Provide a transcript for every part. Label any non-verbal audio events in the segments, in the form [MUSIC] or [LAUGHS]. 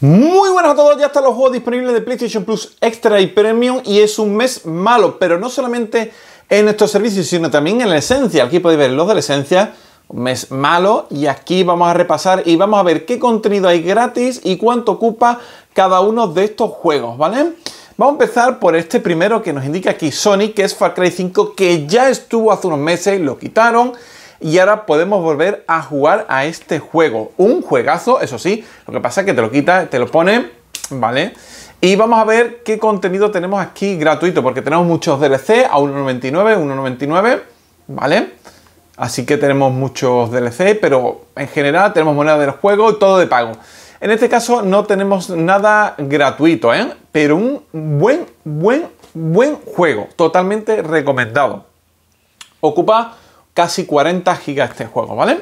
Muy buenas a todos, ya están los juegos disponibles de PlayStation Plus Extra y Premium y es un mes malo, pero no solamente en estos servicios, sino también en la esencia. Aquí podéis ver los de la esencia, un mes malo y aquí vamos a repasar y vamos a ver qué contenido hay gratis y cuánto ocupa cada uno de estos juegos, ¿vale? Vamos a empezar por este primero que nos indica aquí Sony, que es Far Cry 5, que ya estuvo hace unos meses, lo quitaron y ahora podemos volver a jugar a este juego. Un juegazo, eso sí, lo que pasa es que te lo quita, te lo pone, ¿vale? Y vamos a ver qué contenido tenemos aquí gratuito, porque tenemos muchos DLC a 1.99, 1.99, ¿vale? Así que tenemos muchos DLC, pero en general tenemos moneda del juego todo de pago. En este caso no tenemos nada gratuito, ¿eh? Pero un buen, buen, buen juego, totalmente recomendado. Ocupa casi 40 gigas este juego, ¿vale?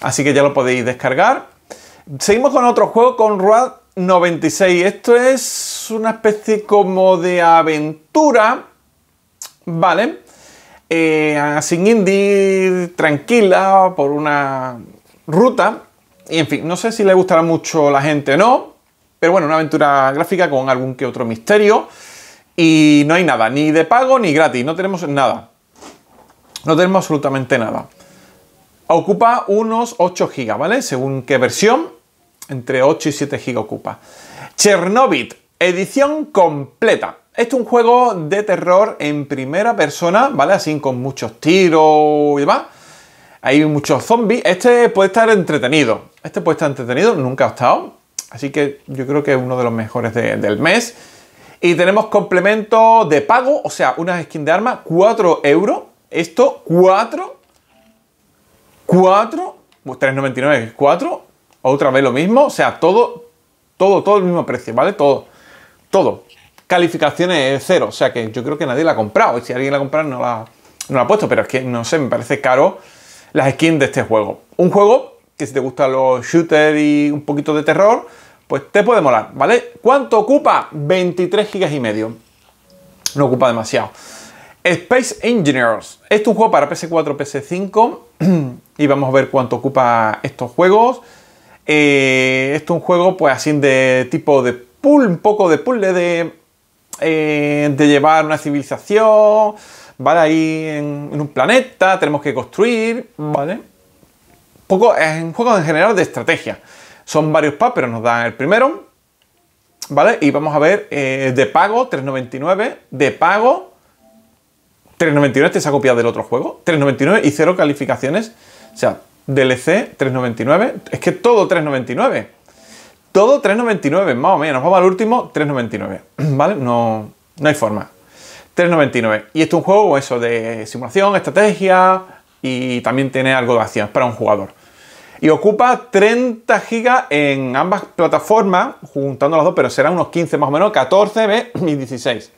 Así que ya lo podéis descargar. Seguimos con otro juego, con Road 96. Esto es una especie como de aventura, ¿vale? Eh, sin indie, tranquila, por una ruta. Y en fin, no sé si le gustará mucho a la gente o no, pero bueno, una aventura gráfica con algún que otro misterio. Y no hay nada, ni de pago ni gratis, no tenemos nada no tenemos absolutamente nada. Ocupa unos 8 GB, ¿vale? Según qué versión, entre 8 y 7 GB ocupa. Chernobyl, edición completa. Este es un juego de terror en primera persona, ¿vale? Así con muchos tiros y demás. Hay muchos zombies. Este puede estar entretenido. Este puede estar entretenido, nunca ha estado. Así que yo creo que es uno de los mejores del mes. Y tenemos complemento de pago, o sea, unas skins de arma, 4 euros esto 4, 4, 3,99, 4, otra vez lo mismo, o sea, todo, todo, todo el mismo precio, ¿vale? Todo, todo. Calificaciones cero, o sea que yo creo que nadie la ha comprado, y si alguien la ha comprado no la, ha puesto, pero es que, no sé, me parece caro las skins de este juego. Un juego que si te gustan los shooters y un poquito de terror, pues te puede molar, ¿vale? ¿Cuánto ocupa? 23 gigas y medio. No ocupa demasiado. Space Engineers. Este es un juego para PS4, PS5 [CLEARS THROAT] y vamos a ver cuánto ocupa estos juegos. Eh, este es un juego pues así de tipo de pool un poco de pool de, eh, de llevar una civilización, ¿vale? Ahí en, un planeta, tenemos que construir, ¿vale? Poco, es un juego en general de estrategia. Son varios packs, pero nos dan el primero, ¿vale? Y vamos a ver eh, de pago, 3.99, de pago, 3.99 te la copiado del otro juego. 3.99 y cero calificaciones. O sea, DLC 3.99. Es que todo 3.99. Todo 3.99, más o menos. Vamos al último, 3.99. [CLEARS THROAT] ¿Vale? No, no hay forma. 3.99. Y esto es un juego, eso, de simulación, estrategia y también tiene algo de acción para un jugador. Y ocupa 30 gigas en ambas plataformas, juntando las dos, pero serán unos 15 más o menos, 14 b y 16.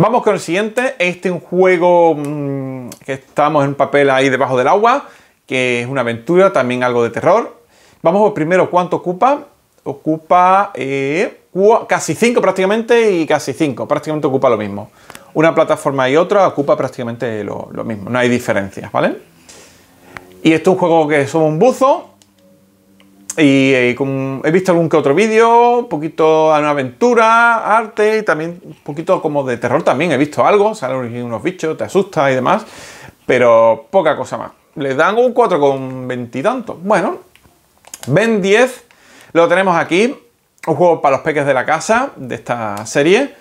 Vamos con el siguiente. Este es un juego mm, que estamos en papel ahí debajo del agua, que es una aventura, también algo de terror. Vamos primero cuánto ocupa. Ocupa eh, casi 5 prácticamente y casi 5. Prácticamente ocupa lo mismo. Una plataforma y otra ocupa prácticamente lo, lo mismo. No hay diferencias, ¿vale? Y esto es un juego que somos un buzo y, eh, he visto algún que otro vídeo, un poquito de aventura, arte, y también un poquito como de terror también. He visto algo, salen unos bichos, te asusta y demás, pero poca cosa más. Les dan un 4 con y tanto. Bueno, Ben 10, lo tenemos aquí, un juego para los peques de la casa de esta serie.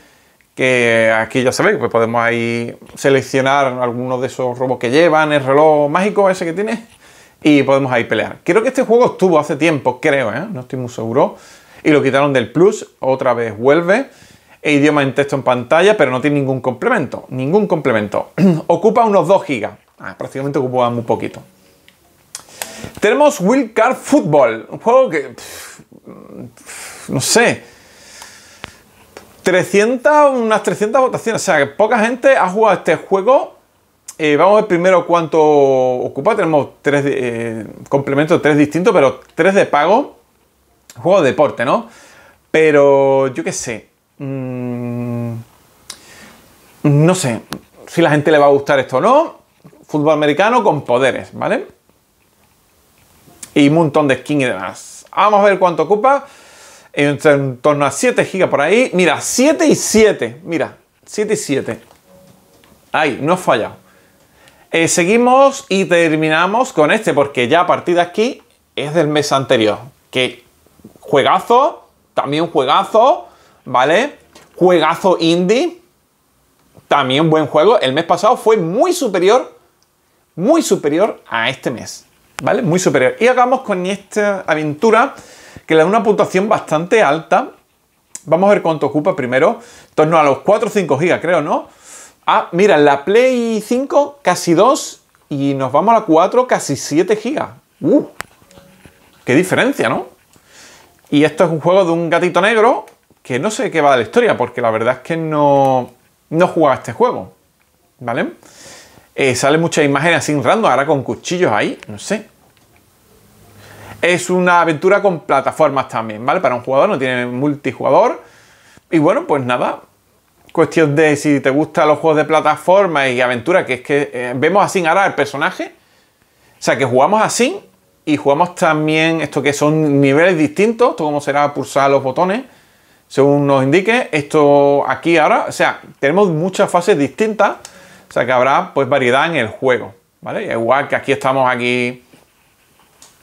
Que aquí ya sabéis, pues podemos ahí seleccionar algunos de esos robos que llevan, el reloj mágico ese que tiene y podemos ahí pelear. Creo que este juego estuvo hace tiempo, creo, ¿eh? no estoy muy seguro. Y lo quitaron del Plus, otra vez vuelve. E idioma en texto en pantalla, pero no tiene ningún complemento. Ningún complemento. [CLEARS THROAT] ocupa unos 2 gigas, Ah, prácticamente ocupa muy poquito. Tenemos Wild Card Football, un juego que. no sé. 300, unas 300 votaciones. O sea, que poca gente ha jugado este juego eh, vamos a ver primero cuánto ocupa. Tenemos tres eh, complementos, tres distintos, pero tres de pago. Juego de deporte, ¿no? Pero yo qué sé. Mm, no sé si la gente le va a gustar esto o no. Fútbol americano con poderes, ¿vale? Y un montón de skin y demás. Vamos a ver cuánto ocupa. En, en torno a 7 gigas por ahí. Mira, 7 y 7. Mira, 7 y 7. Ahí, no he fallado. Eh, seguimos y terminamos con este, porque ya a partir de aquí es del mes anterior. Que juegazo, también juegazo, ¿vale? Juegazo indie, también buen juego. El mes pasado fue muy superior, muy superior a este mes, ¿vale? Muy superior. Y acabamos con esta aventura que le da una puntuación bastante alta. Vamos a ver cuánto ocupa primero. En torno a los 4 o 5 gigas, creo, ¿no? Ah, mira, la Play 5 casi 2 y nos vamos a la 4 casi 7 GB. ¡Uh! ¡Qué diferencia, ¿no? Y esto es un juego de un gatito negro que no sé qué va de la historia, porque la verdad es que no, no jugaba este juego. ¿Vale? Sale eh, sale muchas imágenes así en random, ahora con cuchillos ahí, no sé. Es una aventura con plataformas también, ¿vale? Para un jugador, no tiene multijugador. Y bueno, pues nada, cuestión de si te gustan los juegos de plataforma y aventura, que es que eh, vemos así ahora el personaje. O sea, que jugamos así y jugamos también esto que son niveles distintos, esto como será pulsar los botones, según nos indique. Esto aquí ahora, o sea, tenemos muchas fases distintas, o sea que habrá pues variedad en el juego, ¿vale? Igual que aquí estamos aquí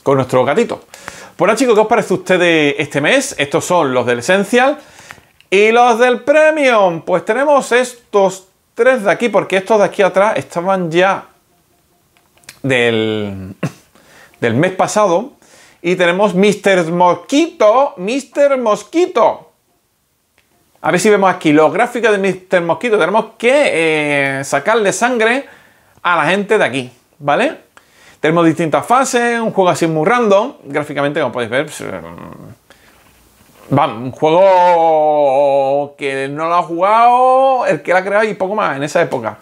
con nuestro gatito. Bueno pues chicos, ¿qué os parece a ustedes este mes? Estos son los del Essential. Y los del Premium, pues tenemos estos tres de aquí, porque estos de aquí atrás estaban ya del, [LAUGHS] del mes pasado. Y tenemos Mr. Mosquito, Mr. Mosquito. A ver si vemos aquí los gráficos de Mr. Mosquito. Tenemos que eh, sacarle sangre a la gente de aquí, ¿vale? Tenemos distintas fases, un juego así muy random. Gráficamente, como podéis ver, un juego que no lo ha jugado, el que lo ha creado y poco más en esa época.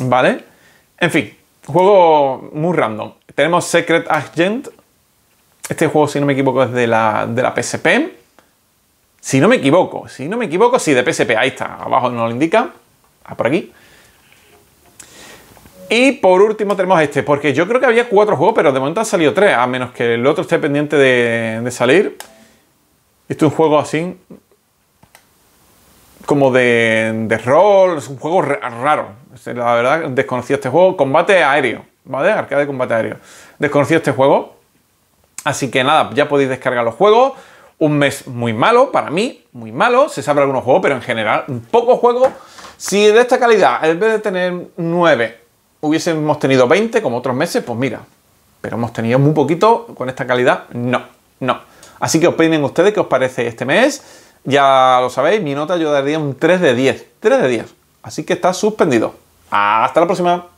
¿Vale? En fin, juego muy random. Tenemos Secret Agent. Este juego, si no me equivoco, es de la, de la PSP. Si no me equivoco, si no me equivoco, sí, de PSP. Ahí está, abajo nos lo indica. Ah, por aquí. Y por último tenemos este, porque yo creo que había cuatro juegos, pero de momento han salido tres, a menos que el otro esté pendiente de salir. Este es un juego así, como de, de rol, es un juego raro. La verdad, desconocido este juego. Combate aéreo, ¿vale? Arcade de combate aéreo. Desconocido este juego. Así que nada, ya podéis descargar los juegos. Un mes muy malo para mí, muy malo. Se sabe algunos juegos, pero en general, poco juego. Si de esta calidad, en vez de tener 9, hubiésemos tenido 20 como otros meses, pues mira. Pero hemos tenido muy poquito con esta calidad. No, no. Así que opinen ustedes qué os parece este mes. Ya lo sabéis, mi nota yo daría un 3 de 10. 3 de 10. Así que está suspendido. Hasta la próxima.